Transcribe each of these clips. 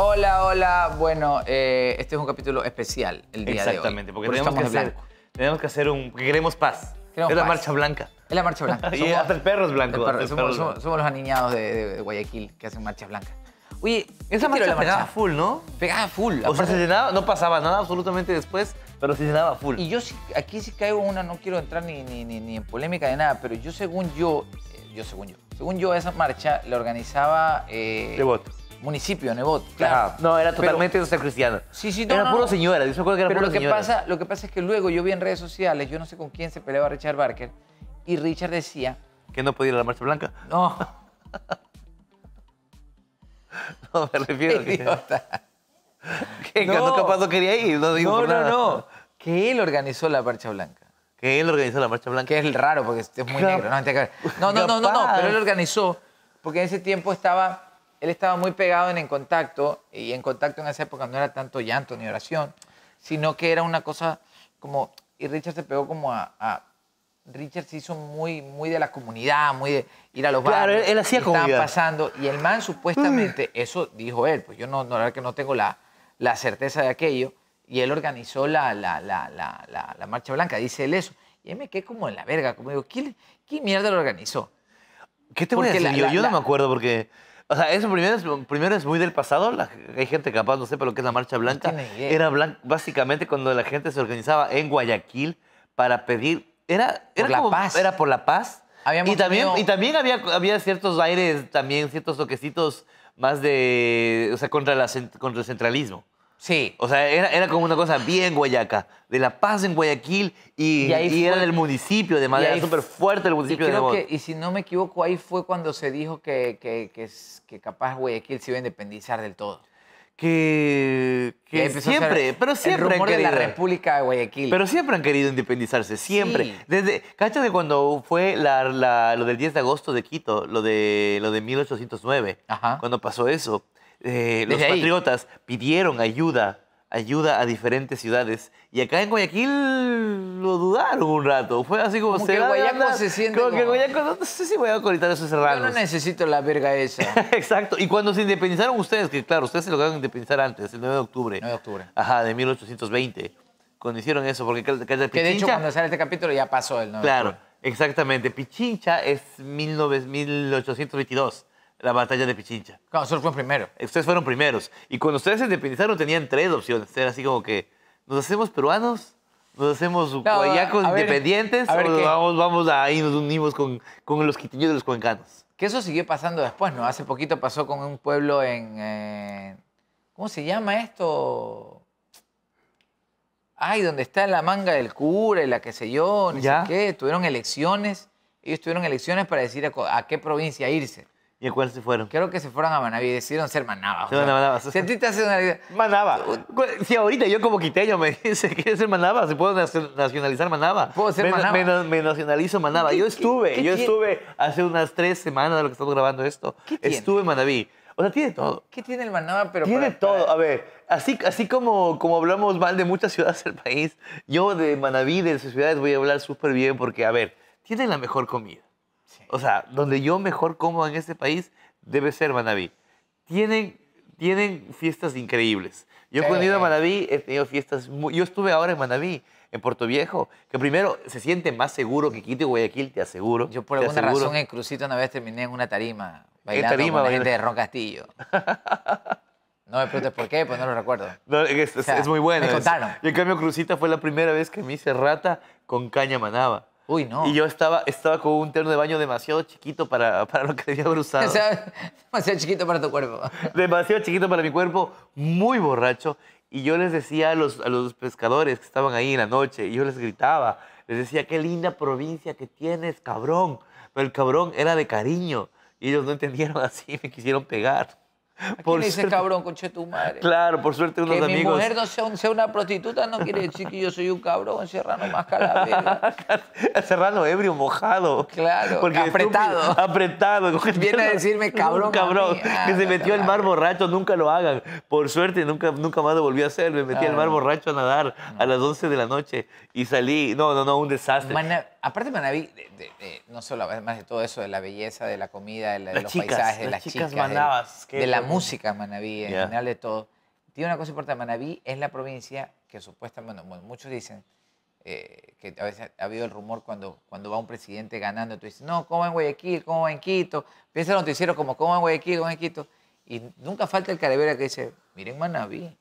Hola, hola. Bueno, eh, este es un capítulo especial el día de hoy. Exactamente, porque tenemos que, hacer, tenemos que un... Queremos paz. es la marcha blanca. Es la marcha blanca. somos, el perro somos, los aniñados de, Guayaquil que hacen marcha blanca. Oye, esa marcha, la marcha full, ¿no? Pegaba full. no pasaba nada absolutamente después, pero se llenaba full. Y yo sí, aquí sí caigo una, no quiero entrar ni, ni, en polémica de nada, pero yo según yo, eh, yo según yo, según yo esa marcha la organizaba... Eh, municipio, Nebot. Claro. no, era totalmente ser cristiano. Sí, sí, no, Era no, puro señora, yo que era puro señora. pasa, lo que pasa es que luego yo vi en redes sociales, yo no sé con quién se peleaba Richard Barker, y Richard decía... ¿Que no podía ir a la Marcha Blanca? No. no, me refiero Qué idiota. que... no. no capaz no quería ir, no digo No, no, no. Que él organizó la Marcha Blanca. Que él organizó la Marcha Blanca. Que es raro porque es muy negro. No, no, no, no, no, pero él organizó porque en ese tiempo estaba él estaba muy pegado en el Contacto, y En Contacto en esa época no era tanto llanto ni oración, sino que era una cosa como, y Richard se pegó como a, Richard se hizo muy, muy de la comunidad, muy de ir a los claro, bares. Él, él hacía Estaban pasando. Y el man supuestamente, mm. eso dijo él, pues yo no, no, que no tengo la, la certeza de aquello. Y él organizó la, la, marcha blanca, dice él eso. Y él me quedé como en la verga, como digo, ¿qué, mierda lo organizó? ¿Qué te voy a decir? yo no me acuerdo porque o sea, eso primero es, primero es muy del pasado. hay gente capaz no sepa lo que es la Marcha Blanca. era básicamente cuando la gente se organizaba en Guayaquil para pedir. Era, era por la paz. Era por la paz. y también, y también había, había ciertos aires, también ciertos toquecitos más de. O sea, contra, contra el centralismo. Sí. O sea, era, como una cosa bien guayaca. De La Paz en Guayaquil y, era del municipio, de manera súper fuerte el municipio de que, Y si no me equivoco, ahí fue cuando se dijo que, que, que, capaz Guayaquil se iba a independizar del todo. Que, siempre, pero siempre han querido. de la República de Guayaquil. Pero siempre han querido independizarse, siempre. Desde, ¿Cachas de cuando fue lo del 10 de agosto de Quito, lo de, lo de 1809? Cuando pasó eso eh, los patriotas pidieron ayuda, ayuda a diferentes ciudades. Y acá en Guayaquil lo dudaron un rato. Fue así como, como se que Guayaco se siente como, que no, sé si Guayaco ahorita esos serranos. Yo no necesito la verga esa. Exacto. Y cuando se independizaron ustedes, que claro, ustedes se lograron independizar antes, el 9 de octubre. 9 de octubre. Ajá, de 1820. Cuando hicieron eso, porque que, que de hecho cuando sale este capítulo ya pasó el 9 Claro. Exactamente, Pichincha es 19, 1822 la batalla de Pichincha. Claro, ustedes fueron primeros. Ustedes fueron primeros. Y cuando ustedes se independizaron tenían tres opciones. Era así como que, ¿nos hacemos peruanos? ¿Nos hacemos independientes? ¿O vamos, vamos ahí nos unimos con, con los quitiños de los cuencanos? Que eso siguió pasando después, ¿no? Hace poquito pasó con un pueblo en... Eh, ¿Cómo se llama esto? Ay, donde está la manga del cura y la que sé yo, ni sé qué. Tuvieron elecciones. Ellos tuvieron elecciones para decir a qué provincia irse. ¿Y a cuál se fueron? Creo que se fueron a Manabí, decidieron ser Manaba. Se Si ti te hace una... Manaba. Si ahorita yo como quiteño me dice, ¿quieres ser Manaba? ¿Se puedo nacionalizar Manaba? ser me, Me, nacionalizo Manaba. Yo estuve, yo estuve hace unas tres semanas de lo que estamos grabando esto. Estuve en Manabí. O sea, tiene todo. ¿Qué tiene el Manaba? Pero tiene todo. A ver, así, así como, como hablamos mal de muchas ciudades del país, yo de Manabí, de sus ciudades, voy a hablar súper bien porque, a ver, tiene la mejor comida. O sea, donde yo mejor como en este país debe ser Manaví. Tienen, tienen fiestas increíbles. Yo cuando he ido a Manaví he tenido fiestas... Yo estuve ahora en Manaví, en Puerto Viejo, que primero se siente más seguro que Quito y Guayaquil, te aseguro. Yo por alguna razón en Crucito una vez terminé en una tarima bailando tarima, con la gente de Ron Castillo. No me preguntes por qué, pues no lo recuerdo. es, muy bueno. Me contaron. Y en cambio, Crucita fue la primera vez que me hice rata con caña manaba. Uy, no. Y yo estaba, estaba con un terno de baño demasiado chiquito para, lo que debía haber demasiado chiquito para tu cuerpo. demasiado chiquito para mi cuerpo, muy borracho. Y yo les decía a los, a los pescadores que estaban ahí en la noche, y yo les gritaba, les decía, qué linda provincia que tienes, cabrón. Pero el cabrón era de cariño. Y ellos no entendieron así, me quisieron pegar por le cabrón, conche tu madre. Claro, por suerte unos amigos. Que mi mujer no sea, una prostituta no quiere decir que yo soy un cabrón, serrano más calavera. serrano ebrio, mojado. Claro, porque apretado. apretado. Viene a decirme cabrón. cabrón. Ah, que se metió al mar borracho, nunca lo hagan. Por suerte, nunca, nunca más lo volví a hacer. Me metí al mar borracho a nadar a las 11 de la noche y salí. No, no, no, un desastre aparte de, Manaví, no solo además de todo eso, de la belleza, de la comida, de, los paisajes, de las, chicas, de, la música Manaví, en general de todo. Tiene una cosa importante, Manaví es la provincia que supuestamente, bueno, muchos dicen eh, que a veces ha habido el rumor cuando, cuando va un presidente ganando, tú dices, no, ¿cómo en Guayaquil? ¿Cómo en Quito? Piensa en noticiero como, ¿cómo en Guayaquil? ¿Cómo en Quito? Y nunca falta el carabela que dice, miren Manaví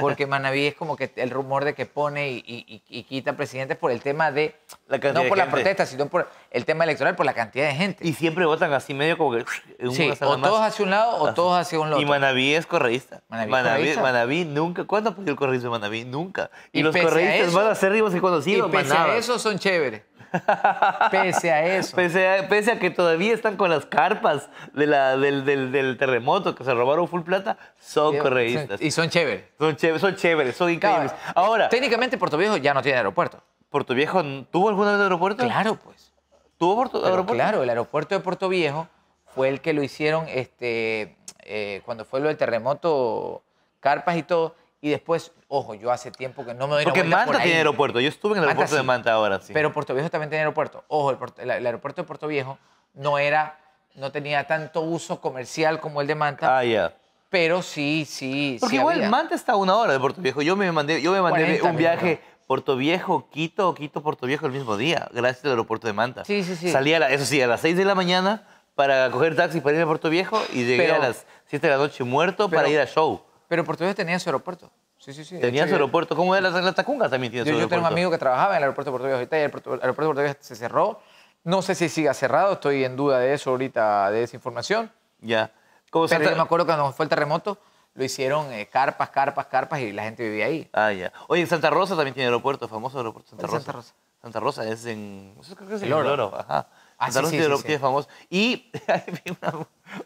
porque Manaví es como que el rumor de que pone y, y, quita presidentes por el tema de. no por la protesta, sino por el tema electoral, por la cantidad de gente. Y siempre votan así medio como que. Sí, o todos hacia un lado o todos hacia un lado. Y Manaví es correísta. Manaví, nunca. ¿Cuándo ha podido el correísmo de Manaví? Nunca. Y, los correístas van a ser ricos y conocidos. Y pese a eso son chéveres. Pese a eso. Pese a, que todavía están con las carpas de la, del, terremoto que se robaron full plata, son correístas. Y son chéveres. Son chéveres, son, chéveres, son increíbles. Ahora. Técnicamente Puerto Viejo ya no tiene aeropuerto. ¿Puerto Viejo tuvo alguna vez aeropuerto? Claro, pues. ¿Tuvo aeropuerto? Claro, el aeropuerto de Puerto Viejo fue el que lo hicieron este, eh, cuando fue lo del terremoto, carpas y todo. Y después Ojo, yo hace tiempo que no me doy Porque Manta tiene aeropuerto. Yo estuve en el aeropuerto de Manta ahora, sí. Pero Puerto Viejo también tiene aeropuerto. Ojo, el, aeropuerto de Puerto Viejo no era no tenía tanto uso comercial como el de Manta. Ah, ya. Pero sí, sí. Porque igual Manta está a una hora de Puerto Viejo. Yo me mandé, yo me mandé un viaje Puerto Viejo, Quito, Quito, Puerto Viejo el mismo día, gracias al aeropuerto de Manta. Sí, sí, sí. Salía, a eso sí, a las 6 de la mañana para coger taxi para ir a Puerto Viejo y llegué a las 7 de la noche muerto para ir a show. Pero Puerto Viejo tenía su aeropuerto. Sí, sí, sí. Tenías su aeropuerto. ¿Cómo es la, la Tacunga también? Tiene yo, yo tengo un amigo que trabajaba en el aeropuerto de Puerto Viejo. Ahorita el aeropuerto, de Puerto Viejo se cerró. No sé si siga cerrado. Estoy en duda de eso ahorita, de esa información. Ya. ¿Cómo Pero yo me acuerdo que cuando fue el terremoto, lo hicieron eh, carpas, carpas, carpas y la gente vivía ahí. Ah, ya. Oye, en Santa Rosa también tiene aeropuerto, famoso aeropuerto Santa Rosa. Santa Rosa. Santa Rosa es en... Eso creo que es el en ah, Santa sí, Rosa sí, tiene sí, es famoso. Y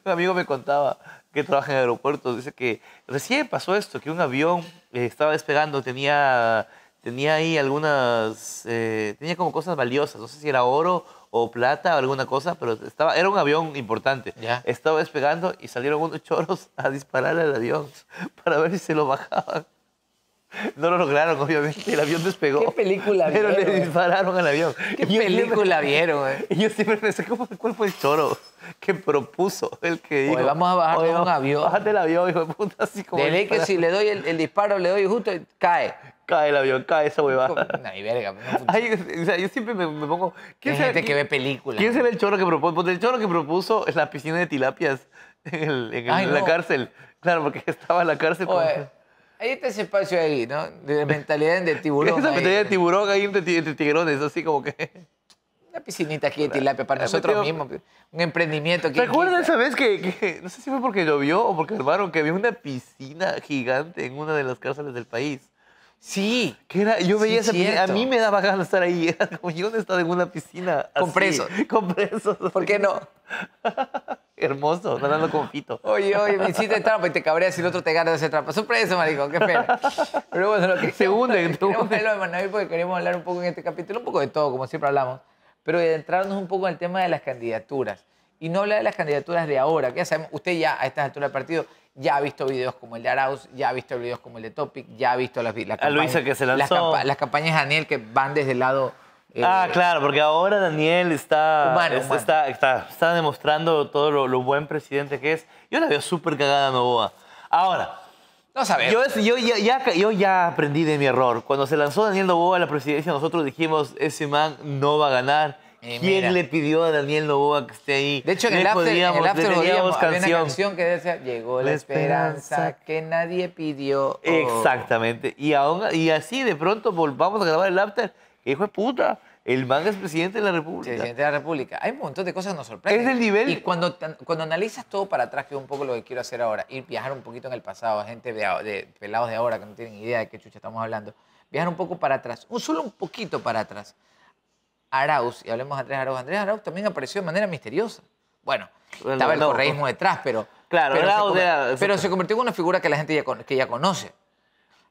un amigo me contaba que trabaja en aeropuertos, dice que recién pasó esto, que un avión eh, estaba despegando, tenía, tenía ahí algunas, eh, tenía como cosas valiosas, no sé si era oro o plata o alguna cosa, pero estaba, era un avión importante. ¿Ya? Estaba despegando y salieron unos choros a dispararle al avión para ver si se lo bajaban. No lo lograron, obviamente. El avión despegó. ¿Qué película Pero le dispararon al avión. ¿Qué película vieron, eh? Yo siempre pensé, ¿cómo, ¿cuál fue el choro que propuso el que dijo? Oye, vamos a bajar de un avión. Bájate el avión, hijo de puta, así como. De que si le doy el, disparo, le doy justo y cae. Cae el avión, cae esa huevada. Ay, verga. Ay, o sea, yo siempre me, pongo. Hay gente que ve películas. ¿Quién es el choro que propuso? El choro que propuso es la piscina de tilapias en, la cárcel. Claro, porque estaba en la cárcel. con... Ahí está ese espacio ahí, ¿no? De mentalidad de tiburón. Esa mentalidad de tiburón ahí entre, tiguerones, así como que una piscinita aquí de tilapia para nosotros mismos, un emprendimiento. ¿Te acuerdas esa vez que, no sé si fue porque llovió o porque armaron, que había una piscina gigante en una de las cárceles del país? Sí. Que era, yo veía esa piscina, a mí me daba ganas de estar ahí, era como yo no estado en una piscina. Con así, presos. Con ¿Por qué no? Hermoso, Hablando con Oye, oye, me hiciste trampa y te cabreas si el otro te gana de ese trampa. Sorpresa, marico, qué pena. Pero bueno, lo que segundo, queremos de porque hablar un poco en este capítulo, un poco de todo, como siempre hablamos, pero adentrarnos un poco en el tema de las candidaturas. Y no hablar de las candidaturas de ahora, que ya sabemos, usted ya a esta altura del partido ya ha visto videos como el de Arauz, ya ha visto videos como el de Topic, ya ha visto las, campaña, a Luisa que se lanzó. las, las campañas de Daniel que van desde el lado eh, ah, claro, porque ahora Daniel está, este, Está, está, está, demostrando todo lo, buen presidente que es. Yo la veo súper cagada Novoa. Ahora, Yo, ya, yo, ya, aprendí de mi error. Cuando se lanzó Daniel Novoa a la presidencia, nosotros dijimos, ese man no va a ganar. Eh, ¿Quién le pidió a Daniel Novoa que esté ahí? De hecho, en el after, podíamos, canción. que decía, llegó la, esperanza, que nadie pidió. Oh. Exactamente. Y, y así de pronto volvamos a grabar el after hijo de puta. El manga es presidente de la República. Presidente de la República. Hay un montón de cosas que nos sorprenden. Es del nivel. Y cuando, cuando analizas todo para atrás, que es un poco lo que quiero hacer ahora, ir viajar un poquito en el pasado, gente de, de pelados de ahora que no tienen idea de qué chucha estamos hablando, viajar un poco para atrás, un, solo un poquito para atrás. Arauz, y hablemos de Andrés Arauz. Andrés Arauz también apareció de manera misteriosa. Bueno, estaba el correísmo detrás, pero. Claro, pero, se, convirtió en una figura que la gente ya, que ya conoce.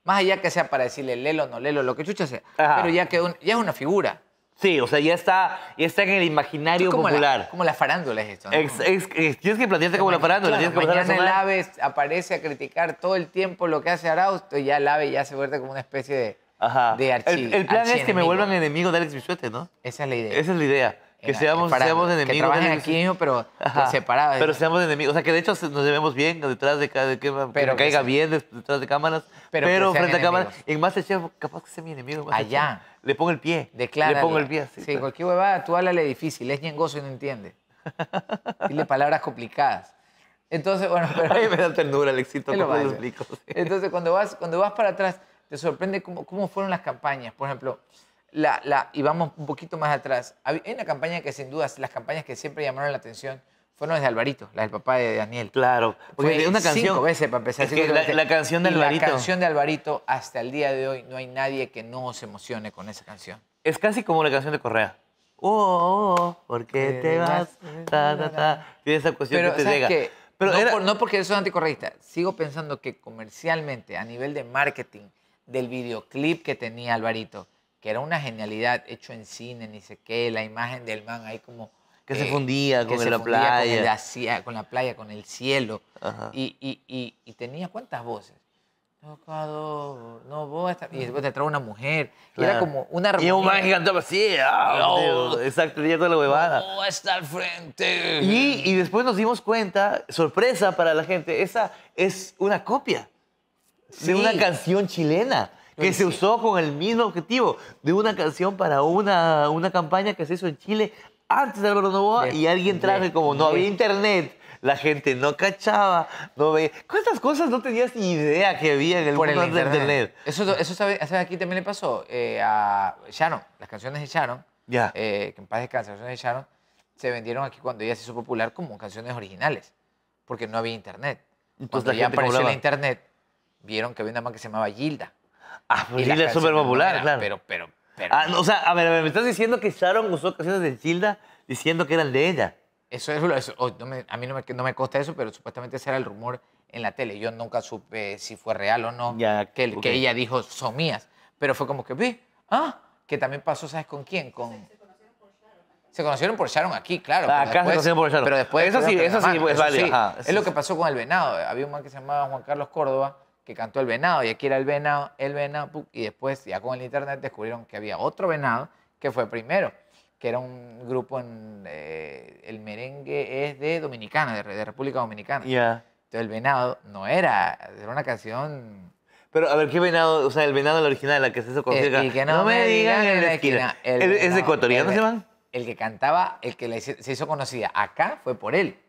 Más allá que sea para decirle lelo, no lelo, lo que chucha sea. Pero ya que ya es una figura. Sí, o sea, ya está, ya está en el imaginario popular. como la farándula es esto. tienes que plantearte como la farándula. Claro, que mañana el ave aparece a criticar todo el tiempo lo que hace Arauz y ya el ave ya se vuelve como una especie de, El, plan es que me vuelvan enemigo de Alex Bisuete, ¿no? Esa es la idea. Esa es la idea. Que seamos, seamos enemigos. Que trabajen aquí mismo, pero separados. Pero seamos enemigos. O sea, que de hecho nos llevemos bien detrás de, cada, que, que caiga bien detrás de cámaras. Pero, frente a cámaras. En Masterchef, capaz que sea mi enemigo. Allá. Le pongo el pie. Declara. Le pongo el pie. sí, cualquier huevada, tú háblale difícil. Es ñengoso y no entiende. Dile palabras complicadas. Entonces, bueno, pero... Ay, me da ternura el éxito, lo, lo explico? Entonces, cuando vas, cuando vas para atrás, te sorprende cómo, cómo fueron las campañas. Por ejemplo, y vamos un poquito más atrás, hay una campaña que sin dudas, las campañas que siempre llamaron la atención fueron las de Alvarito, las del papá de Daniel. Claro, porque una canción. Cinco veces para empezar. la, canción de Alvarito. la canción de Alvarito, hasta el día de hoy, no hay nadie que no se emocione con esa canción. Es casi como la canción de Correa. Oh, oh, oh ¿por qué te, vas? Ta, ta, ta. Tiene esa cuestión que te llega. Pero no, porque por, no porque soy anticorreísta, sigo pensando que comercialmente, a nivel de marketing, del videoclip que tenía Alvarito, que era una genialidad hecho en cine, ni sé qué, la imagen del man ahí como... Que se eh, fundía con se la fundía playa. Con, la playa, con el cielo. Y, tenía cuántas voces. Tocador, no voy a estar. Y después te trae una mujer. Y era como una armonía. Y un man cantaba así. Oh, no, exacto, ya toda la huevada. No está al frente. Y, después nos dimos cuenta, sorpresa para la gente, esa es una copia de una canción chilena que se usó con el mismo objetivo de una canción para una, una campaña que se hizo en Chile antes de Álvaro Novoa y alguien traje como no había internet. La gente no cachaba, no veía. ¿Cuántas cosas no tenías ni idea que había en el mundo de internet? Eso, eso ¿sabes? aquí también le pasó eh, a Sharon, las canciones de Sharon ya. Eh, que en paz canciones de se vendieron aquí cuando ella se hizo popular como canciones originales, porque no había internet. Entonces cuando ya apareció la internet, vieron que había una man que se llamaba Gilda. Ah, pues Gilda es súper popular, claro. Pero, pero, pero. Ah, o sea, a ver, me estás diciendo que Sharon usó canciones de Gilda diciendo que eran de ella. Eso es oh, a mí no me, no consta eso, pero supuestamente ese era el rumor en la tele. Yo nunca supe si fue real o no ya, que, que ella dijo son mías. Pero fue como que, vi, ah, que también pasó, ¿sabes con quién? Con, se conocieron por Sharon aquí, claro. Ah, acá se conocieron por Sharon. Pero después. Eso sí, eso sí, es vale. es lo que pasó con el venado. Había un man que se llamaba Juan Carlos Córdoba, que cantó el venado, y aquí era el venado, el venado, y después ya con el internet descubrieron que había otro venado que fue primero, que era un grupo en, eh, el merengue es de Dominicana, de, República Dominicana. Ya. Entonces el venado no era, era una canción... Pero a ver, ¿qué venado? O sea, el venado original, la que se hizo conocida... Eh, no, me digan, esquina. ¿Es ecuatoriano se El que cantaba, el que se hizo conocida acá fue por él.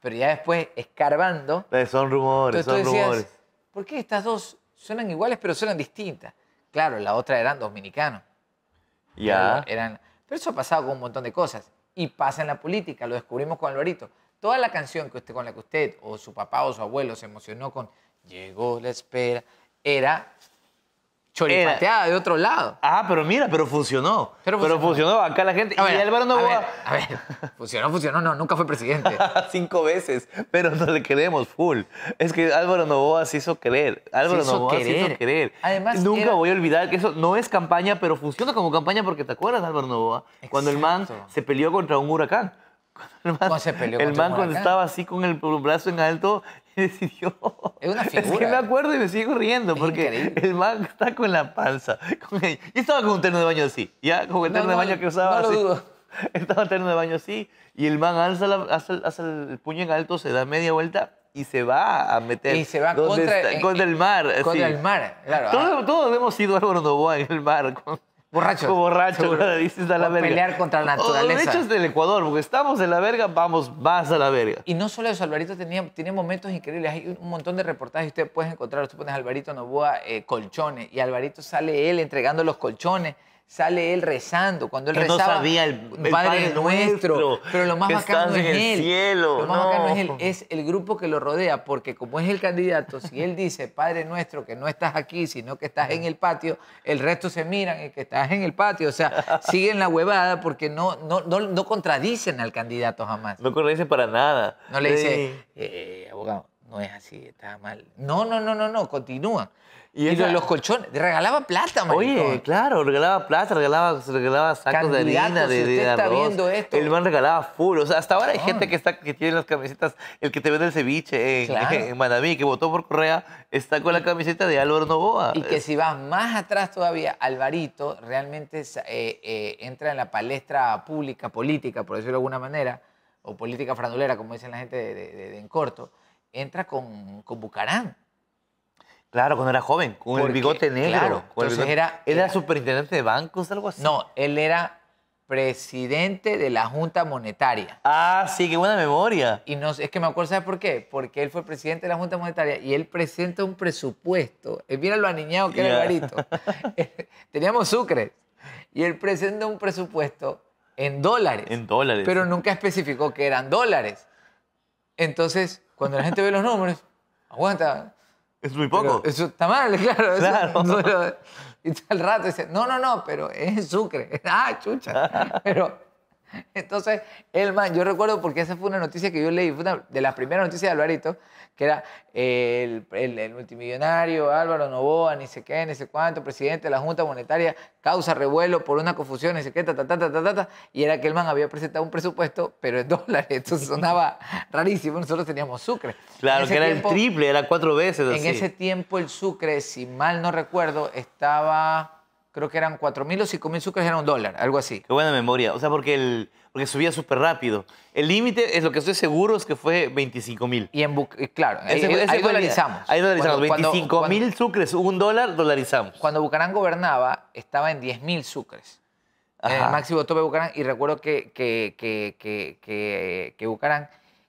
Pero ya después, escarbando... Eh, son rumores, son rumores ¿Por qué estas dos suenan iguales pero suenan distintas? Claro, la otra eran dominicanos. Ya. Eran, pero eso ha pasado con un montón de cosas. Y pasa en la política, lo descubrimos con Alvarito. Toda la canción que usted, con la que usted o su papá o su abuelo se emocionó con Llegó la espera, era choripateada de otro lado. Ah, pero mira, pero funcionó. Pero funcionó. Pero funcionó. Acá la gente. y Álvaro Novoa... a, ver, funcionó, funcionó, no, nunca fue presidente. Cinco veces, pero no le queremos full. Es que Álvaro Novoa se hizo creer Álvaro Novoa se hizo creer Además, Nunca voy a olvidar que eso no es campaña, pero funciona como campaña porque te acuerdas, Álvaro Novoa, cuando el man se peleó contra un huracán. El se peleó el man cuando estaba así con el brazo en alto decidió. Es una figura. que me acuerdo y me sigo riendo porque el man está con la panza. y estaba con un terno de baño así. Ya, con un terno de baño que usaba. así. Estaba terno de baño así y el man alza, el puño en alto, se da media vuelta y se va a meter. Y se va contra, el mar. Contra el mar, claro. Todos, todos hemos sido de Novoa en el mar. Borracho. borracho, dices a la verga. pelear contra la oh, naturaleza. de del Ecuador, porque estamos en la verga, vamos, vas a la verga. Y no solo eso, Alvarito tenía, tiene momentos increíbles. Hay un montón de reportajes, ustedes pueden encontrar, tú pones Alvarito Novoa eh, colchones, y Alvarito sale él entregando los colchones sale él rezando. Cuando él rezaba, el, padre, nuestro, Pero lo más bacano es él. lo más bacano es él, es el grupo que lo rodea, porque como es el candidato, si él dice, Padre nuestro, que no estás aquí, sino que estás en el patio, el resto se miran y que estás en el patio. O sea, siguen la huevada porque no, no, contradicen al candidato jamás. No contradicen para nada. No le dicen, dice, eh, abogado, no es así, está mal. No, no, no, no, no, continúa. Y, los colchones, regalaba plata, Oye, claro, regalaba plata, regalaba, regalaba sacos de harina, de, El man regalaba full. O sea, hasta ahora hay gente que está que tiene las camisetas, el que te vende el ceviche en, Manamí, que votó por Correa, está con la camiseta de Álvaro Novoa. Y que si vas más atrás todavía, Alvarito realmente eh, eh, entra en la palestra pública, política, por decirlo de alguna manera, o política franulera, como dicen la gente de, en corto, entra con, con Bucarán Claro, cuando era joven, con el bigote negro. Era, era, superintendente de bancos, o algo así? No, él era presidente de la Junta Monetaria. Ah, sí, qué buena memoria. Y no, es que me acuerdo, ¿sabes por qué? Porque él fue presidente de la Junta Monetaria y él presenta un presupuesto. Eh, mira lo aniñado que era el eh, Teníamos Sucre. Y él presenta un presupuesto en dólares. En dólares. Pero nunca especificó que eran dólares. Entonces, cuando la gente ve los números, aguanta, es muy poco. eso está mal, claro. claro. y tal rato dice, no, no, no, pero es Sucre. Ah, chucha. pero entonces, el man, yo recuerdo porque esa fue una noticia que yo leí, fue una de las primeras noticias de Alvarito, que era el, multimillonario Álvaro Novoa, ni sé qué, ni sé cuánto, presidente de la Junta Monetaria, causa revuelo por una confusión, ni sé qué, y era que el man había presentado un presupuesto, pero en dólares, entonces sonaba rarísimo, nosotros teníamos Sucre. Claro, que era el triple, era cuatro veces. En ese tiempo el Sucre, si mal no recuerdo, estaba creo que eran 4.000 o 5.000 sucres era un dólar, algo así. Qué buena memoria, o sea, porque, el, porque subía súper rápido. El límite, es lo que estoy seguro, es que fue 25.000. Y en eh, claro, ahí, dolarizamos. Ahí dolarizamos, 25.000 sucres, un dólar, dolarizamos. Cuando Bucarán gobernaba, estaba en 10.000 sucres. En el máximo tope de Bucarán, y recuerdo que, que, que, que Bucarán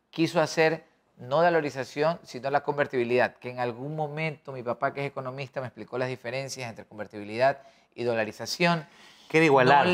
quiso hacer no valorización, sino la convertibilidad, que en algún momento mi papá, que es economista, me explicó las diferencias entre convertibilidad y y dolarización. Queda igualar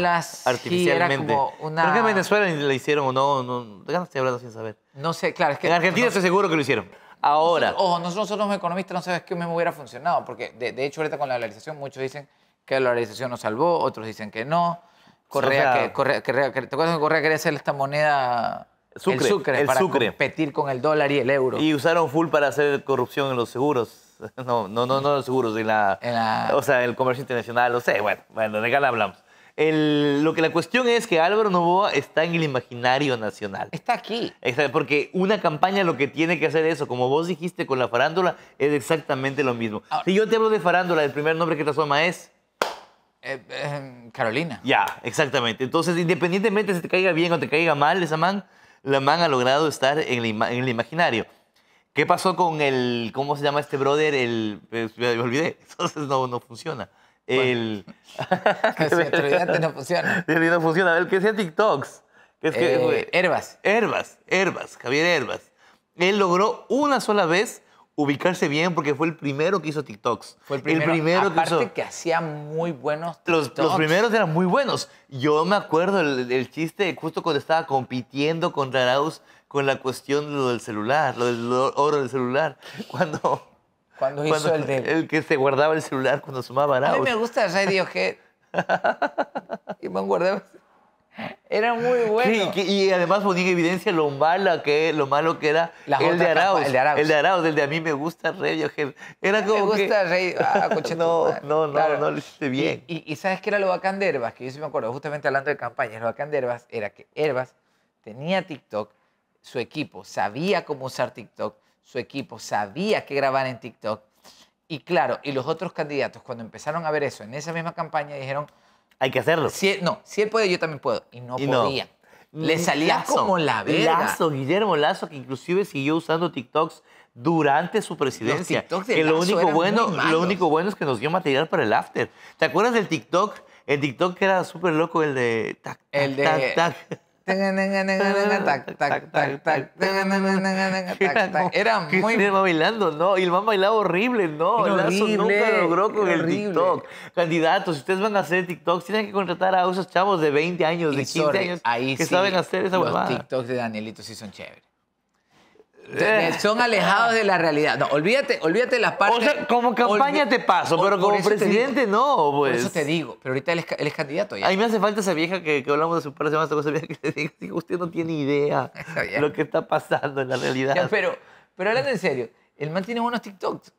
artificialmente. una... en Venezuela la hicieron o no, no. ¿De qué hablando sin saber? No sé, claro. que en Argentina estoy seguro que lo hicieron. Ahora. ojo, nosotros somos economistas, no sabes qué me hubiera funcionado, porque de, hecho ahorita con la dolarización muchos dicen que la dolarización nos salvó, otros dicen que no. Correa, ¿te acuerdas que Correa quería hacer esta moneda Sucre, el Sucre para competir con el dólar y el euro? Y usaron full para hacer corrupción en los seguros no, no, no, no no seguros. En la, O sea, el comercio internacional, no sé. Bueno, bueno, de hablamos. El, lo que la cuestión es que Álvaro Novoa está en el imaginario nacional. Está aquí. porque una campaña lo que tiene que hacer eso, como vos dijiste con la farándula, es exactamente lo mismo. si yo te hablo de farándula, el primer nombre que te asoma es... Eh, eh, Carolina. Ya, exactamente. Entonces, independientemente si te caiga bien o te caiga mal esa man, la man ha logrado estar en el, en el imaginario. ¿Qué pasó con el, cómo se llama este brother? El, me olvidé, entonces no, no funciona. El... Bueno, no funciona. no funciona. El que hacía eh, TikToks. Que es Herbas. Herbas, Herbas, Javier Herbas. Él logró una sola vez ubicarse bien porque fue el primero que hizo TikToks. Fue el primero, el primero aparte que que hacía muy buenos TikToks. Los, los, primeros eran muy buenos. Yo me acuerdo el, el chiste justo cuando estaba compitiendo contra Arauz con la cuestión de lo del celular, lo del oro del celular. Cuando, cuando hizo el de... El que se guardaba el celular cuando sumaba Arauz. A mí me gusta Radiohead. y van guardaba... Era muy bueno. y además ponía evidencia lo, que, lo malo que era el de, Arauz, el de, Arauz, el de Arauz. El de a mí me gusta Radiohead. Era como me gusta que... Ah, no, no, no, no lo hice bien. Y, ¿sabes qué era lo bacán de Herbas? Que yo sí me acuerdo, justamente hablando de campañas, lo bacán de Herbas era que Herbas tenía TikTok, su equipo sabía cómo usar TikTok, su equipo sabía qué grabar en TikTok. Y claro, y los otros candidatos cuando empezaron a ver eso en esa misma campaña dijeron... Hay que hacerlo. Si no, si él puede, yo también puedo. Y no podía. Le salía como la verga. Lazo, Guillermo Lazo, que inclusive siguió usando TikToks durante su presidencia. que lo único bueno, lo único bueno es que nos dio material para el after. ¿Te acuerdas del TikTok? El TikTok que era súper loco, el de tac, el de... Era muy. bailando, no. Y va bailaba horrible, no. Lazo nunca logró con el TikTok. Candidatos, si ustedes van a hacer TikToks, tienen que contratar a esos chavos de 20 años, de 15 años que saben hacer esa huevada. Los TikToks de Danielito sí son chéveres. Eh. son alejados de la realidad. No, olvídate, olvídate las partes. O sea, como campaña te paso, pero como presidente no, pues. Por eso pues. te digo, pero ahorita él es, candidato ya. A mí me hace falta esa vieja que, que hablamos hace un par de semanas, esa vieja que le diga, usted no tiene idea de lo que está pasando en la realidad. pero, pero hablando en serio, el man tiene buenos TikToks.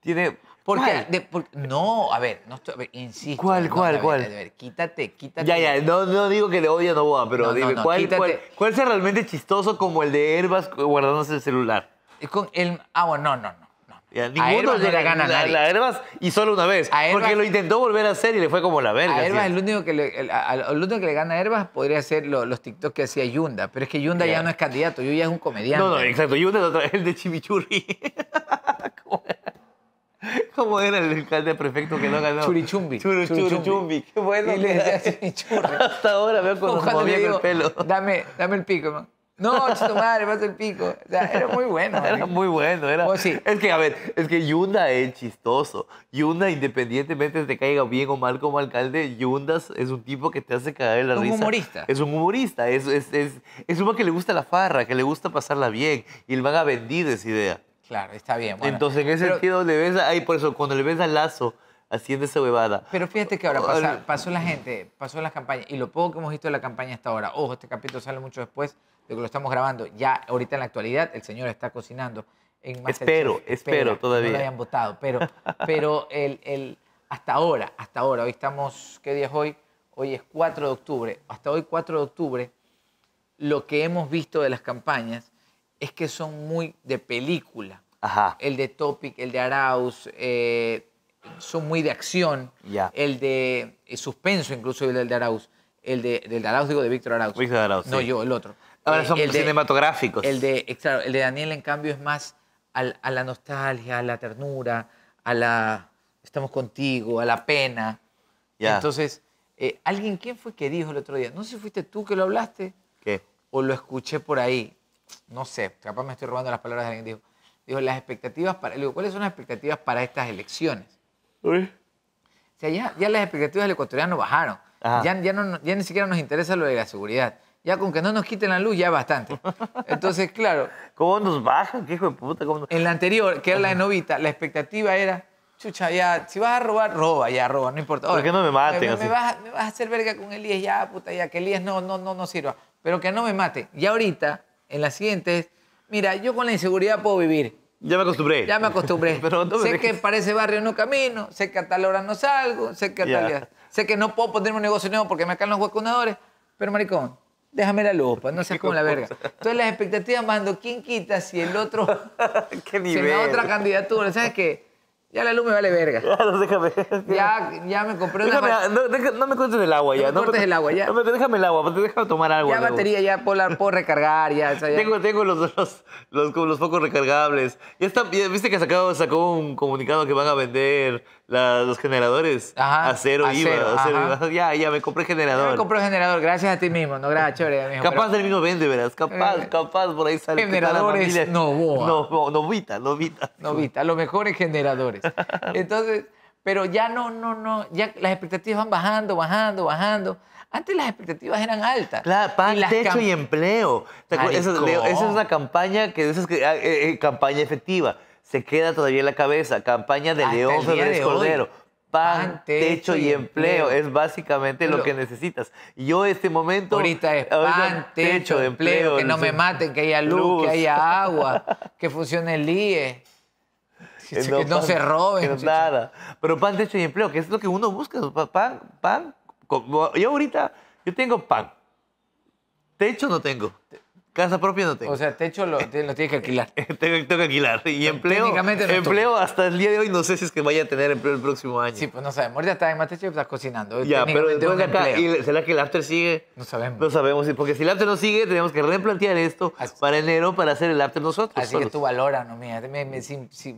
Tiene porque, no, a ver, no a ver, insisto. ¿Cuál, cuál, cuál? a ver, quítate, quítate. Ya, ya, no, no digo que le odie a Novoa, pero dime, ¿cuál, cuál, sea realmente chistoso como el de Herbas guardándose el celular? Eh, con el, ah, bueno, no, no, no. a Herbas no le gana a nadie. la Herbas y solo una vez. porque lo intentó volver a hacer y le fue como la verga. A Herbas, el único que le, el- único que le gana a Herbas podría ser los TikTok que hacía Yunda. Pero es que Yunda ya no es candidato, Yunda ya es un comediante. No, no, exacto. Yunda es el de Chimichurri. ¿Cómo ¿Cómo era el alcalde prefecto que no ganó? Churichumbi. Churichumbi. Churichumbi. Qué bueno. Y le decía Hasta ahora veo cómo cuando el pelo. Dame, dame el pico, man. No, chito madre, pasa el pico. era muy bueno. Era muy bueno. Era... sí. Es que, a ver, es que Yunda es chistoso. Yunda, independientemente de que caiga bien o mal como alcalde, Yunda es un tipo que te hace caer la risa. Es un humorista. Es un humorista. Es, es, es, uno que le gusta la farra, que le gusta pasarla bien. Y le van a vendir esa idea. Claro, está bien. Entonces, en ese sentido, le ves, ay, por eso, cuando le ves al lazo haciendo esa huevada. Pero fíjate que ahora pasó la gente, pasó las campañas, y lo poco que hemos visto de la campaña hasta ahora, ojo, este capítulo sale mucho después de que lo estamos grabando, ya ahorita en la actualidad el señor está cocinando. En espero, espero todavía. No lo hayan votado, pero, pero el, el, hasta ahora, hasta ahora, hoy estamos, ¿qué día es hoy? Hoy es 4 de octubre, hasta hoy 4 de octubre, lo que hemos visto de las campañas es que son muy de película. El de Topic, el de Arauz, eh, son muy de acción. El de eh, suspenso, incluso el de Arauz. El de, del Arauz, digo, de Víctor Arauz. No, yo, el otro. Ahora eh, son el cinematográficos. el, de, el de Daniel, en cambio, es más a la nostalgia, a la ternura, a la estamos contigo, a la pena. ya Entonces, alguien, ¿quién fue que dijo el otro día? No sé si fuiste tú que lo hablaste. O lo escuché por ahí no sé, capaz me estoy robando las palabras de alguien, dijo, las expectativas para, ¿cuáles son las expectativas para estas elecciones? Uy. O sea, ya, las expectativas del ecuatoriano bajaron. Ya, ya, no, ya ni siquiera nos interesa lo de la seguridad. Ya con que no nos quiten la luz, ya bastante. Entonces, claro. ¿Cómo nos bajan? ¿Qué hijo de puta? ¿Cómo En la anterior, que era la de Novita, la expectativa era, chucha, ya, si vas a robar, roba, ya, roba, no importa. ¿Por qué no me maten? Me, me, vas, a hacer verga con Elías, ya, puta, ya, que Elías no, no, no, no sirva. Pero que no me mate. Y ahorita, en la siguiente es, mira, yo con la inseguridad puedo vivir. Ya me acostumbré. Ya me acostumbré. sé que para ese barrio no camino, sé que a tal hora no salgo, sé que sé que no puedo ponerme un negocio nuevo porque me caen los vacunadores pero maricón, déjame la lupa, no seas como la verga. Entonces las expectativas mando, ¿quién quita si el otro, ¿Qué nivel? si la otra candidatura, ¿sabes qué? Ya la luz me vale verga. Ya, Ya, me compré una. no, me cortes el agua ya. No cortes el agua ya. No, déjame el agua, déjame tomar agua Ya batería, ya puedo, recargar, ya, Tengo, tengo los, los, focos recargables. Ya está, viste que sacó, sacó un comunicado que van a vender los generadores a cero, a IVA, Ya, ya me compré generador. me compré generador, gracias a ti mismo, no gracias, Chore. capaz del mismo vende, verás. Capaz, eh, capaz por ahí sale. Generadores no No, no, Novita, Novita. Novita, mejor mejores generadores. Entonces, pero ya no, no, no, ya las expectativas van bajando, bajando, bajando. Antes las expectativas eran altas. Claro, pan, techo y empleo. esa es una campaña que, es, ah, eh, eh, campaña efectiva. Se queda todavía en la cabeza. Campaña de León Febres Cordero. Pan, techo, y empleo. Es básicamente lo que necesitas. Yo en este momento... Ahorita es pan, techo, empleo. Que no me maten, que haya luz, luz. que haya agua, que funcione el IE. que no, se roben. nada. Pero pan, techo y empleo, que es lo que uno busca. Pan, pan. Yo ahorita, yo tengo pan. Techo no tengo. Casa propia no te. O sea, techo lo, tienes que alquilar. tengo, que alquilar. Y empleo, no empleo hasta el día de hoy no sé si es que vaya a tener empleo el próximo año. Sí, pues no sabemos. Ya está en Matecho y está cocinando. Ya, pero que acá, ¿será que el after sigue? No sabemos. No sabemos, porque si el after no sigue, tenemos que replantear esto para enero para hacer el after nosotros. Así que tú valora, no mía. Me,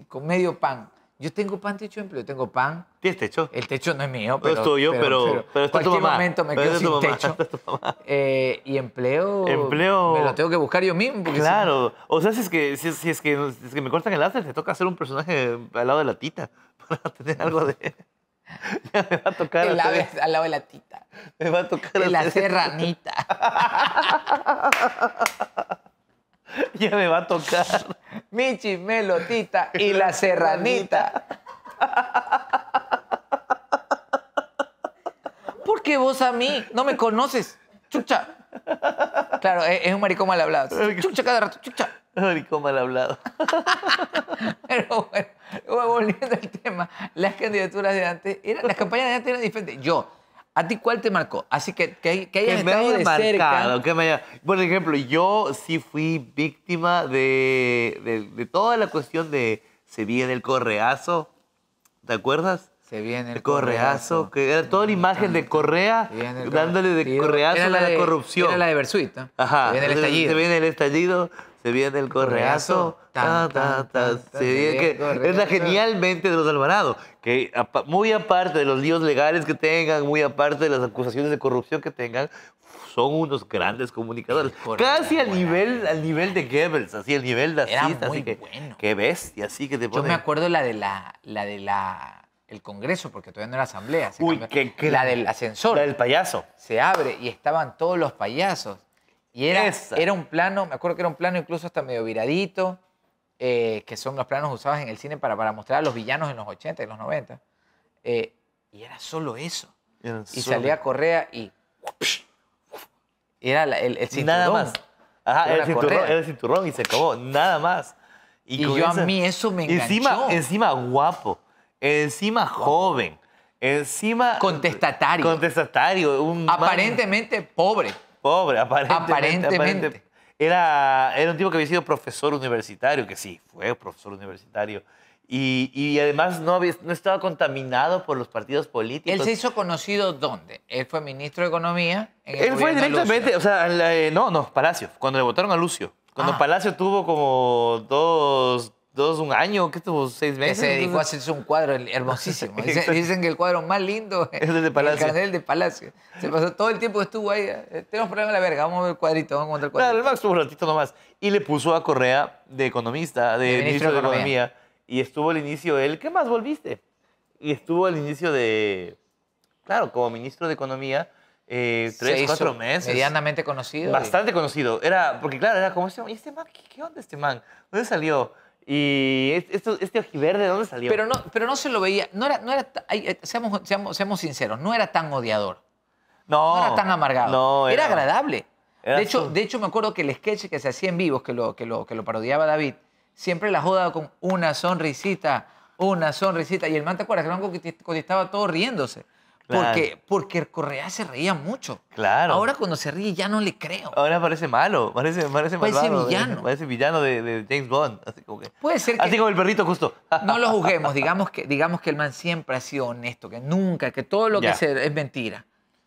con medio pan yo tengo pan, techo, empleo. Yo tengo pan. ¿Tienes techo? El techo no es mío, pero. No es tuyo, pero. Pero, pero está cualquier momento me quedo sin techo. Eh, y empleo. Empleo. Me lo tengo que buscar yo mismo. Claro. O sea, si es, que, si, es que, es que me cortan el láser, te toca hacer un personaje al lado de la tita para tener algo de. me va a tocar. al lado de la tita. Me va a tocar. De la hacer... serranita. Ya me va a tocar. Michi, Melotita y la Serranita. ¿Por qué vos a mí? No me conoces. Chucha. Claro, e-, es un maricón mal hablado. Chucha cada rato, chucha. Maricón mal hablado. Pero bueno, volviendo al tema, las candidaturas de antes, las campañas de antes eran diferentes. Yo, ¿A ti cuál te marcó? Así que que, hayas estado de marcado, cerca. Que me Por ejemplo, yo sí fui víctima de, de, toda la cuestión de se viene el correazo, ¿te acuerdas? Se viene el, correazo, que era toda la imagen de Correa dándole de correazo a la, de, corrupción. Era la de Bersuit, Ajá. viene el estallido. Se viene el estallido se viene el correazo, ta, ta, ta, se viene que es la genialmente de los Alvarado, que muy aparte de los líos legales que tengan, muy aparte de las acusaciones de corrupción que tengan, son unos grandes comunicadores. Casi al nivel, al nivel de Goebbels, así, al nivel de Asís, así que bueno. qué bestia, así que te Yo me acuerdo la de la, la de la el Congreso, porque todavía no era asamblea. Uy, que, la del ascensor. La del payaso. Se abre y estaban todos los payasos. Y era, era un plano, me acuerdo que era un plano incluso hasta medio viradito, eh, que son los planos usados en el cine para, para mostrar a los villanos en los 80 y los 90. Eh, y era solo eso. y salía Correa y... Era el, el cinturón. Nada más. el cinturón, y se acabó. Nada más. Y, yo a mí eso me enganchó. Encima, guapo, encima joven, encima... Contestatario. Contestatario. Aparentemente pobre. Pobre, aparentemente. Aparentemente. Era, un tipo que había sido profesor universitario, que sí, fue profesor universitario. Y, además no, no estaba contaminado por los partidos políticos. ¿Él se hizo conocido dónde? Él fue ministro de Economía. Él fue directamente, o sea, eh, no, no, Palacio, cuando le votaron a Lucio. Cuando ah. Palacio tuvo como dos, dos, un año, que estuvo ¿Seis meses? Que se dedicó a hacerse un cuadro hermosísimo. Dicen, que el cuadro más lindo es el de Palacio. El de Palacio. Se pasó todo el tiempo que estuvo ahí. Eh, tenemos problemas la verga, vamos a ver el cuadrito, vamos a encontrar el cuadrito. Claro, el Max estuvo un ratito nomás. Y le puso a Correa de economista, de, ministro, de Economía. Y estuvo al inicio él, ¿qué más volviste? Y estuvo al inicio de, claro, como ministro de Economía, eh, tres, cuatro meses. Medianamente conocido. Bastante conocido. Era, porque claro, era como, este, ¿y este man? ¿Qué, qué onda este man? ¿Dónde salió? Y este ojiverde, ¿de dónde salió? Pero no, pero no se lo veía. No era, no era, eh, seamos, seamos, seamos sinceros, no era tan odiador. No. era tan amargado. era, agradable. de, hecho, de hecho, me acuerdo que el sketch que se hacía en vivos, que lo, que lo, que lo parodiaba David, siempre la joda con una sonrisita, una sonrisita. Y el manta ¿te acuerdas? Que el man contestaba todo riéndose. Porque, Correa se reía mucho. Claro. Ahora cuando se ríe ya no le creo. Ahora parece malo, parece, parece, parece ¿eh? villano. Parece villano de, James Bond. Así como que, Puede ser que, Así como el perrito justo. No lo juzguemos, digamos que, digamos que el man siempre ha sido honesto, que nunca, que todo lo que hace es mentira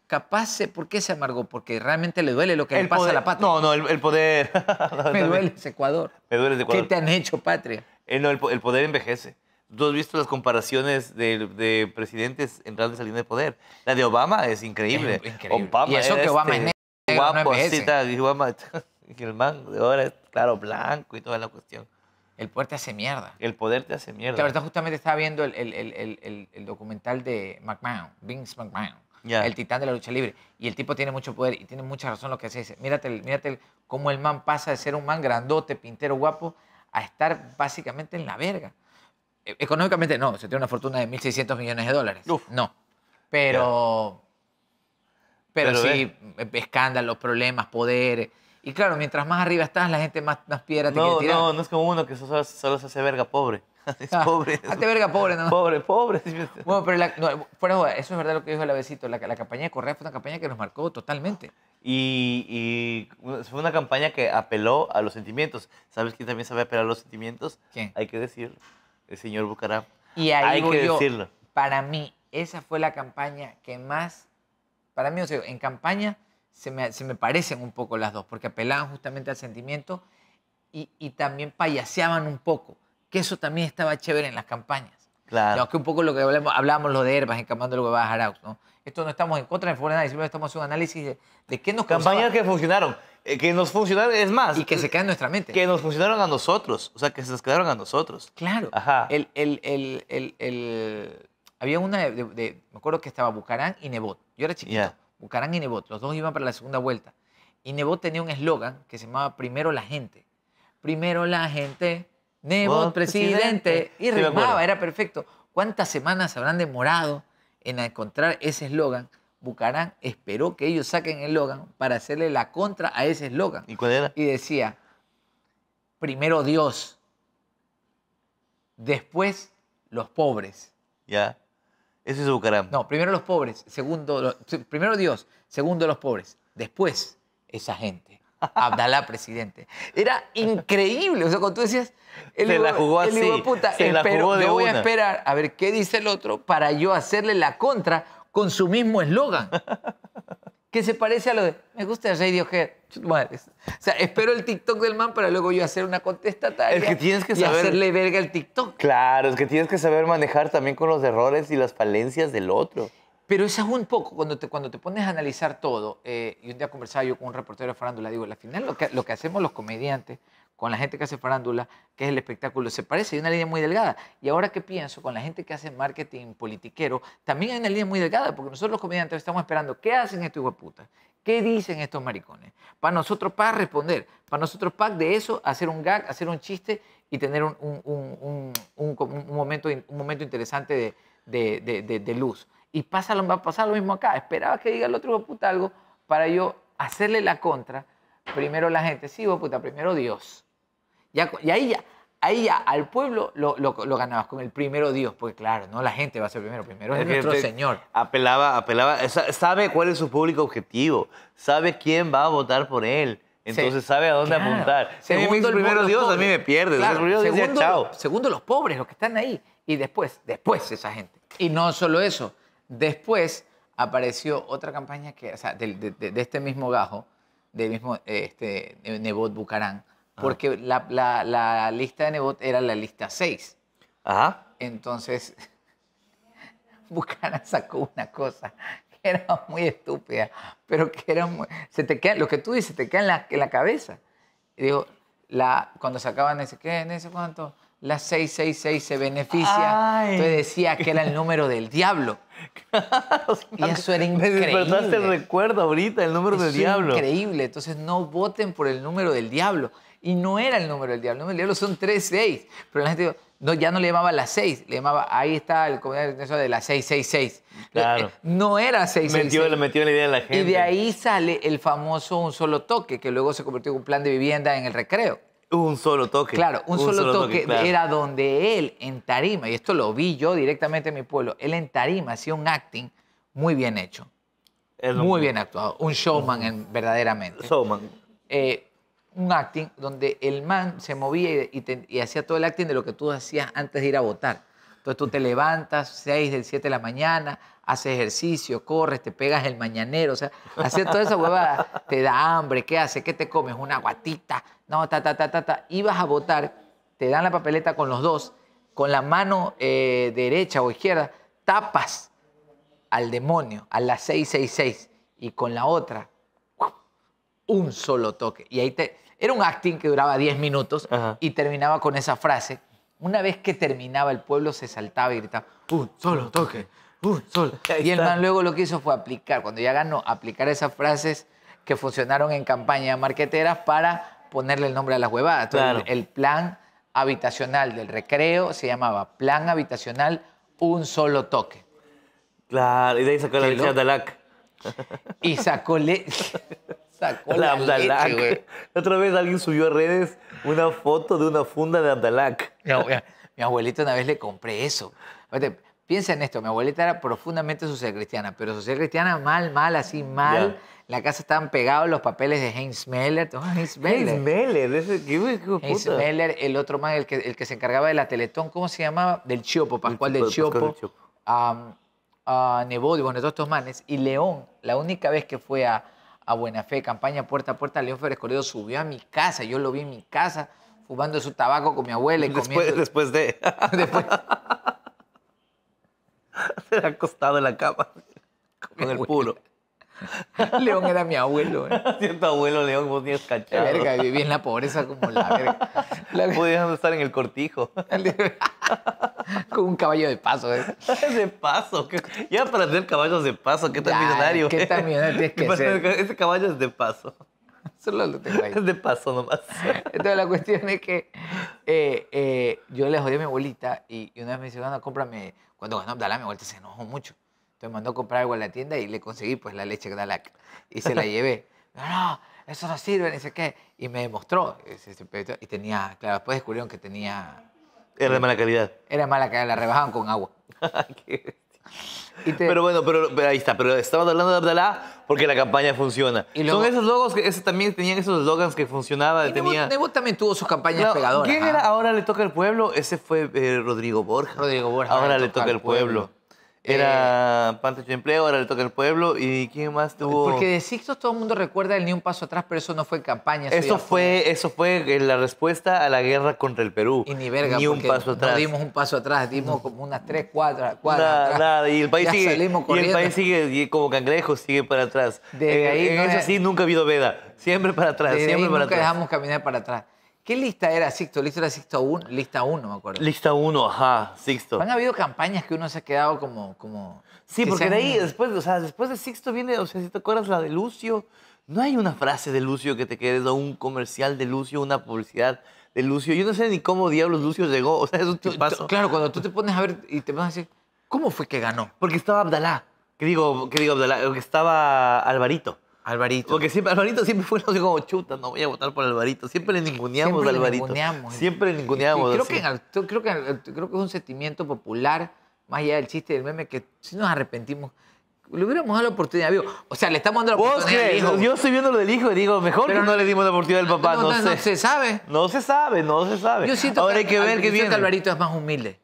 capaz, eh, ¿por qué se amargó? Porque realmente le duele lo que le pasa a la patria. No, no, el, el poder. Me duele ese Ecuador. Me duele ese Ecuador. ¿Qué te han hecho, patria? Eh, el poder envejece. Tú has visto las comparaciones de, presidentes entrando y saliendo de poder. La de Obama es increíble. y eso que Obama es este negro, guapo, no es Obama, el man de ahora es claro blanco y toda la cuestión. El poder te hace mierda. El poder te hace mierda. La verdad, justamente estaba viendo el, documental de McMahon, Vince McMahon, el titán de la lucha libre. Y el tipo tiene mucho poder y tiene mucha razón lo que hace. dice. Mírate, mírate cómo el man pasa de ser un man grandote, pintero, guapo, a estar básicamente en la verga. E-, económicamente no, se tiene una fortuna de 1.600 millones de dólares. No. Pero, pero, sí, e-, escándalos, problemas, poder. Y claro, mientras más arriba estás, la gente más, más piedra tiene no, tirar. No, no es como uno que solo, solo se hace verga pobre. es ah, pobre. hazte verga pobre, ¿no? Pobre, pobre. Bueno, pero eso es verdad lo que dijo el abecito La, la campaña de Correa fue una campaña que nos marcó totalmente. Y, y, fue una campaña que apeló a los sentimientos. ¿Sabes quién también sabe apelar a los sentimientos? ¿Quién? Hay que decirlo el señor Bucaram. Hay que decirlo. Para mí, esa fue la campaña que más, para mí, o sea, en campaña se me, parecen un poco las dos, porque apelaban justamente al sentimiento y, y también payaseaban un poco, que eso también estaba chévere en las campañas. Claro. No, que un poco lo que hablamos, hablábamos lo de Herbas, encamando lo que va a ¿no? Esto no estamos en contra de fuera de nadie, estamos haciendo un análisis de, qué nos Campañas que funcionaron, eh, que nos funcionaron, es más. Y que se quedan en nuestra mente. Que nos funcionaron a nosotros, o sea, que se nos quedaron a nosotros. Claro. Ajá. El, el, el, había una me acuerdo que estaba Bucarán y Nebot. Yo era chiquito. Bucarán y Nebot, los dos iban para la segunda vuelta. Y Nebot tenía un eslogan que se llamaba Primero la gente. Primero la gente, Nebot, presidente. Y rimaba, era perfecto. ¿Cuántas semanas habrán demorado en encontrar ese eslogan? Bucarán esperó que ellos saquen el eslogan para hacerle la contra a ese eslogan. ¿Y cuál era? Y decía, primero Dios, después los pobres. Ya. Eso es Bucarán. No, primero los pobres, segundo, primero Dios, segundo los pobres, después esa gente. Abdala presidente. Era increíble. O sea, cuando tú decías, el se la jugó así. Puta, se voy a esperar a ver qué dice el otro para yo hacerle la contra con su mismo eslogan. que se parece a lo de, me gusta Radiohead. Madre. O sea, espero el TikTok del man para luego yo hacer una contestataria. Es que tienes que y hacerle verga el TikTok. Claro, es que tienes que saber manejar también con los errores y las falencias del otro. Pero eso es un poco, cuando te, cuando te pones a analizar todo, eh, y un día conversaba yo con un reportero de farándula, digo, al final lo que, lo que hacemos los comediantes con la gente que hace farándula, que es el espectáculo, se parece, hay una línea muy delgada. Y ahora que pienso, con la gente que hace marketing politiquero, también hay una línea muy delgada, porque nosotros los comediantes estamos esperando, ¿qué hacen estos hueputas? ¿Qué dicen estos maricones? Para nosotros, para responder, para nosotros, para de eso, hacer un gag, hacer un chiste y tener un, un, un, un momento, un momento interesante de, de, de, de luz. Y va a pasar lo mismo acá. Esperaba que diga el otro puta algo para yo hacerle la contra. Primero la gente, sí, puta, primero Dios. Ya, y ahí ya, ahí ya al pueblo lo, lo, ganabas con el primero Dios, porque claro, no la gente va a ser primero, primero es nuestro Señor. Apelaba, apelaba, sabe cuál es su público objetivo, sabe quién va a votar por él. Entonces sabe a dónde apuntar. Segundo, el primero Dios, a mí me pierde. Segundo, segundo los pobres, los que están ahí. Y después, después esa gente. Y no solo eso, Después apareció otra campaña que, o sea, de, este mismo gajo, del mismo este, Nebot Bucarán, ah. porque la, la, lista de Nebot era la lista 6. Ajá. Entonces, Bucarán sacó una cosa que era muy estúpida, pero que era muy, se te queda, lo que tú dices, te queda en la, la cabeza. Y la, cuando sacaban ese, ¿qué? ¿En ese cuánto? La 666 se beneficia. Entonces decía que era el número del diablo y eso era increíble. Me despertaste el recuerdo ahorita, el número del diablo. Increíble. Entonces no voten por el número del diablo. Y no era el número del diablo. El número del diablo son 3-6. Pero la gente dijo, no, ya no le llamaba las 6, le llamaba, ahí está el comedor de la seis 666. Claro. Eh, no era seis Metió, metió la idea de la gente. Y de ahí sale el famoso un solo toque, que luego se convirtió en un plan de vivienda en el recreo. Un solo toque. Claro, un, solo, toque, era donde él en tarima, y esto lo vi yo directamente en mi pueblo, él en tarima hacía un acting muy bien hecho. muy bien actuado. Un showman en, verdaderamente. Showman. Eh, un acting donde el man se movía y, y hacía todo el acting de lo que tú hacías antes de ir a votar. Entonces tú te levantas 6 del 7 de la mañana, haces ejercicio, corres, te pegas el mañanero, o sea, haces toda esa hueva, te da hambre, ¿qué haces? ¿Qué te comes? Una guatita, no, ta, ta, ta, ta, ta. Ibas a votar, te dan la papeleta con los dos, con la mano eh, derecha o izquierda, tapas al demonio, a las 666, y con la otra, un solo toque. Y ahí te... Era un acting que duraba 10 minutos y terminaba con esa frase. Una vez que terminaba, el pueblo se saltaba y gritaba, un solo toque, Uh, y el man luego lo que hizo fue aplicar, cuando ya ganó, aplicar esas frases que funcionaron en campaña marqueteras para ponerle el nombre a las huevadas. el plan habitacional del recreo se llamaba Plan Habitacional Un Solo Toque. Claro, y de ahí sacó la leche Andalac Y sacó, sacó la, la güey. Otra vez alguien subió a redes una foto de una funda de Andalac mi abuelito una vez le compré eso. Piensa en esto, mi abuelita era profundamente social cristiana, pero social cristiana mal, mal, así mal. la casa estaban pegados los papeles de Heinz Meller. Oh, Heinz Meller. Heinz ese, qué, qué, Heinz Meller, el otro man, el que, el que se encargaba de la Teletón, ¿cómo se llamaba? Del Chiopo, Pascual del Chiopo. Ah, a bueno, todos estos manes. Y León, la única vez que fue a, a Buena Fe, campaña puerta a puerta, León Férez subió a mi casa, yo lo vi en mi casa, fumando su tabaco con mi abuela y después, comiendo. Después de. Se ha acostado en la cama con el puro. León era mi abuelo. Eh. Siento abuelo León, vos es cachado. verga, viví en la pobreza como la verga. La... estar en el cortijo. Con un caballo de paso. ¿eh? De paso. Ya para tener caballos de paso, qué tan millonario. Qué tan millonario tienes que ser. Ese caballo es de paso. Solo lo tengo ahí. De paso nomás. Entonces la cuestión es que eh, eh, yo le jodí a mi abuelita y, una vez me dice, no, cómprame. Cuando ganó Abdalá, mi abuelita se enojó mucho. Entonces mandó a comprar algo a la tienda y le conseguí pues la leche Abdalá. Y se la llevé. No, no, eso no sirve, ni sé qué. Y me demostró ese, y tenía, claro, después descubrieron que tenía... Era de mala calidad. Era de mala calidad, la rebajaban con agua. Pero bueno, pero, ahí está. Pero estamos hablando de Abdalá porque la campaña funciona. Son esos logos que ese también tenían esos logos que funcionaba. Y también tuvo sus campañas pegadoras. ¿Quién era Ahora le toca el pueblo? Ese fue eh, Rodrigo Borja. Rodrigo Borja. Ahora le toca el pueblo. Era eh, Pantecho Empleo, era Le Toca al Pueblo. ¿Y quién más tuvo? Porque de Sixto todo el mundo recuerda el Ni un Paso Atrás, pero eso no fue campaña. Eso, fue, eso fue la respuesta a la guerra contra el Perú. ni verga, ni un paso atrás. No dimos un paso atrás, dimos como unas tres, cuatro. cuatro Y el país sigue. el país sigue como cangrejo, sigue para atrás. de eh, ahí. En no eso sí nunca ha habido veda. Siempre para atrás, siempre para para nunca dejamos caminar para atrás. ¿Qué lista era Sixto? ¿Lista era Sixto 1? Lista 1, me acuerdo. Lista 1, ajá, Sixto. Han habido campañas que uno se ha quedado como... como sí, porque de ahí, después, o sea, después de Sixto viene, o sea, si te acuerdas la de Lucio, no hay una frase de Lucio que te quede, un comercial de Lucio, una publicidad de Lucio. Yo no sé ni cómo diablos Lucio llegó, o sea, es un tipazo. Claro, cuando tú te pones a ver y te vas a decir, ¿cómo fue que ganó? Porque estaba Abdalá, que digo, que digo Abdalá, que estaba Alvarito. Alvarito. Porque siempre, Alvarito siempre fue lo como chuta, no voy a votar por Alvarito. Siempre le ninguneamos a Alvarito. Siempre le ninguneamos. Creo, que creo, creo, que, creo que es un sentimiento popular, más allá del chiste del meme, que si nos arrepentimos. Le hubiéramos dado la oportunidad, O sea, le estamos dando la oportunidad al Yo estoy viendo lo del hijo y digo, mejor que no le dimos la oportunidad al papá. No, no, no, no, se sabe. No se sabe, no se sabe. Yo siento Ahora que, hay que ver que viene. Que Alvarito es más humilde.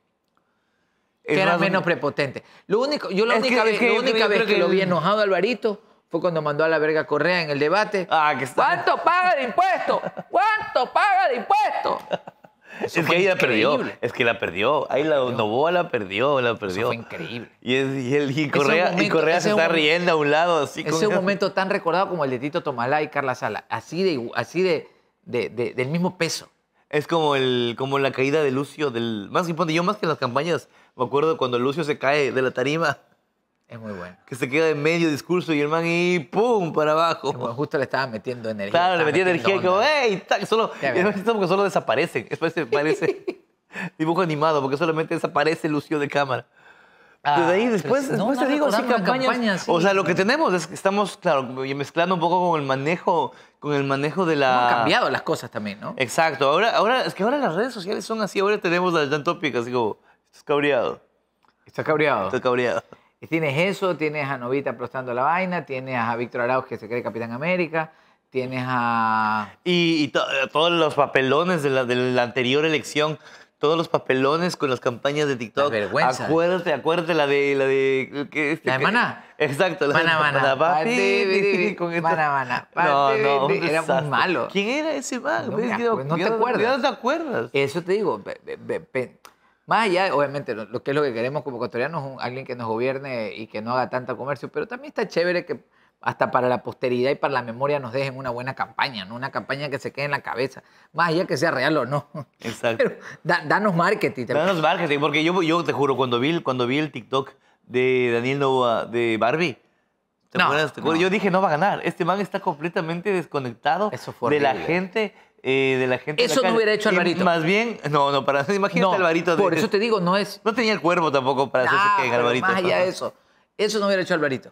que era menos prepotente. Lo único, yo la única vez, la única vez que, lo vi enojado a Alvarito fue cuando mandó a la verga Correa en el debate. Ah, que está. ¿Cuánto paga de impuestos? ¿Cuánto paga de impuestos? es que ahí la perdió. Es que la perdió. Ahí la Novoa la perdió, la perdió. Eso fue increíble. Y, el, Correa, y Correa se está riendo a un lado. Así ese es un momento tan recordado como el de Tito Tomalá y Carla Sala. Así de, así de, del mismo peso. Es como, el, como la caída de Lucio del. Más importante, yo más que en las campañas, me acuerdo cuando Lucio se cae de la tarima. Es muy bueno. Que se queda en medio discurso y el man y ¡pum! para abajo. justo le estaba metiendo energía. Claro, le metía energía y como ¡ey! Tac", solo, es porque solo desaparece Es parece, dibujo animado porque solamente desaparece el lucio de cámara. Ah, Desde ahí después, no, después te digo, sí, campañas. O sea, lo que tenemos es que estamos, claro, mezclando un poco con el manejo, con el manejo de la. cambiado las cosas también, ¿no? Exacto. Ahora, ahora, es que ahora las redes sociales son así, ahora tenemos las tópicas, digo como, estás cabreado. Estás cabreado. Estás cabreado tienes eso, tienes a Novita aplastando la vaina, tienes a Víctor Arauz que se cree Capitán América, tienes a... Y, eh, todos los papelones de la, de la anterior elección todos los papelones con las campañas de TikTok. vergüenza. Acuérdate, acuérdate la de la de que, este la hermana. Exacto, la mana, mana. Mana, mana. No, no, era muy malo. ¿Quién era ese malo? No, te acuerdas. te acuerdas? Eso te digo, más allá, obviamente, lo, que es lo que queremos como ecuatorianos, es alguien que nos gobierne y que no haga tanto comercio, pero también está chévere que hasta para la posteridad y para la memoria nos dejen una buena campaña, ¿no? Una campaña que se quede en la cabeza, más allá que sea real o no. Exacto. Pero danos marketing. Danos marketing, porque yo, yo te juro, cuando vi, cuando vi el TikTok de Daniel Nova de Barbie, no, Yo dije, no va a ganar. Este man está completamente desconectado eh, de la gente. de la gente eso no hubiera hecho Alvarito. más bien, no, no, para imagínate no, Alvarito. Por eso te digo, no es. No tenía el cuerpo tampoco para hacerse ah, que Alvarito. Más allá eso. Eso no hubiera hecho Alvarito.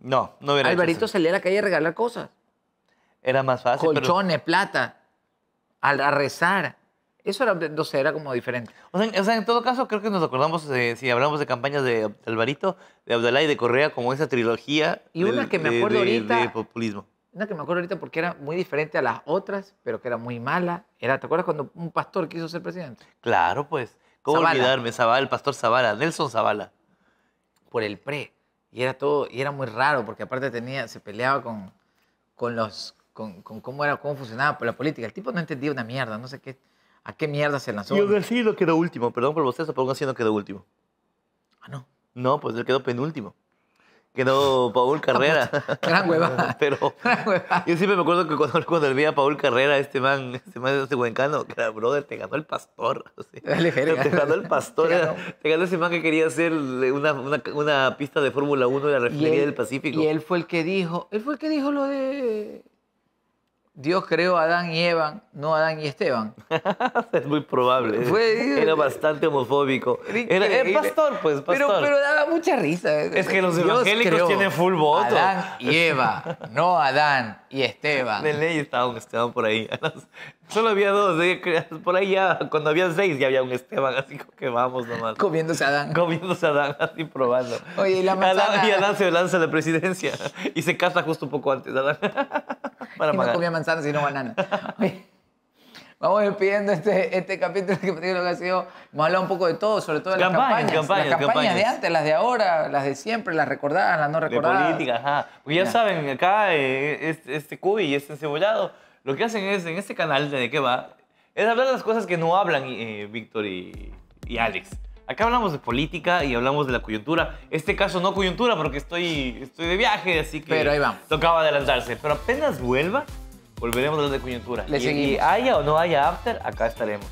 No, no hubiera Alvarito hecho eso. salía a la calle a regalar cosas. Era más fácil. Colchones, plata. al a rezar. Eso era, no sé, era como diferente. O sea, en todo caso, creo que nos acordamos, si hablamos de campañas de Alvarito, de Abdalá y de Correa, como esa trilogía. Y una que me acuerdo de, ahorita. De, populismo. Una que me acuerdo ahorita porque era muy diferente a las otras, pero que era muy mala. Era, ¿Te acuerdas cuando un pastor quiso ser presidente? Claro, pues. ¿Cómo olvidarme? el pastor Zavala, Nelson Zavala. Por el pre. Y era todo, y era muy raro, porque aparte tenía, se peleaba con, con los, con, cómo era, cómo funcionaba la política. El tipo no entendía una mierda, no sé qué ¿A qué mierda se lanzó? Yo Yo sí, no quedó último, perdón por vosotros, pero aún así no quedó último. Ah, no. No, pues él quedó penúltimo. Quedó Paul Carrera. Gran hueva. Pero yo siempre me acuerdo que cuando, cuando vi a Paul Carrera, este man, este man, de huencano, que era brother, te ganó el pastor. Te ganó el pastor. Te ganó. ese man que quería hacer eh, una, una pista de Fórmula 1 de la refinería del Pacífico. Y él fue el que dijo, él fue el que dijo lo de Dios creó a Adán y Eva, no a Adán y Esteban. es muy probable. era bastante homofóbico. Era, eh, pastor, pues, pastor. Pero, daba mucha risa. Es que los evangélicos tienen full voto. Adán y Eva, no Adán y Esteban. De ley estaba Esteban por ahí. Solo había dos, ¿eh? por ahí ya, cuando había seis ya había un Esteban, así como que vamos nomás. Comiéndose a Adán. Comiéndose a Adán, así probando. Oye, y la manzana. Adán, y se lanza a la presidencia y se casa justo un poco antes, Adán. Para y no comía manzana, sino banana. vamos despidiendo este, este capítulo que que ha sido, hemos hablado un poco de todo, sobre todo de las campañas. campañas las campañas, de antes, las de ahora, las de siempre, las recordadas, las no recordadas. De política, ajá. Pues ya, saben, acá eh, este, cubi y este cebollado lo que hacen es, en este canal de, de qué va, es hablar de las cosas que no hablan eh, Víctor y, Alex. Acá hablamos de política y hablamos de la coyuntura. Este caso no coyuntura porque estoy, estoy de viaje, así que Pero ahí vamos. tocaba adelantarse. Pero apenas vuelva, volveremos a hablar de coyuntura. y, haya o no haya after, acá estaremos.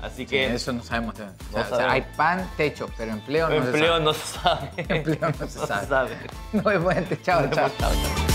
Así que. eso no sabemos. o sea, hay pan, techo, pero empleo no, se sabe. empleo no se sabe. no se sabe. es bueno, chao, chao. chao.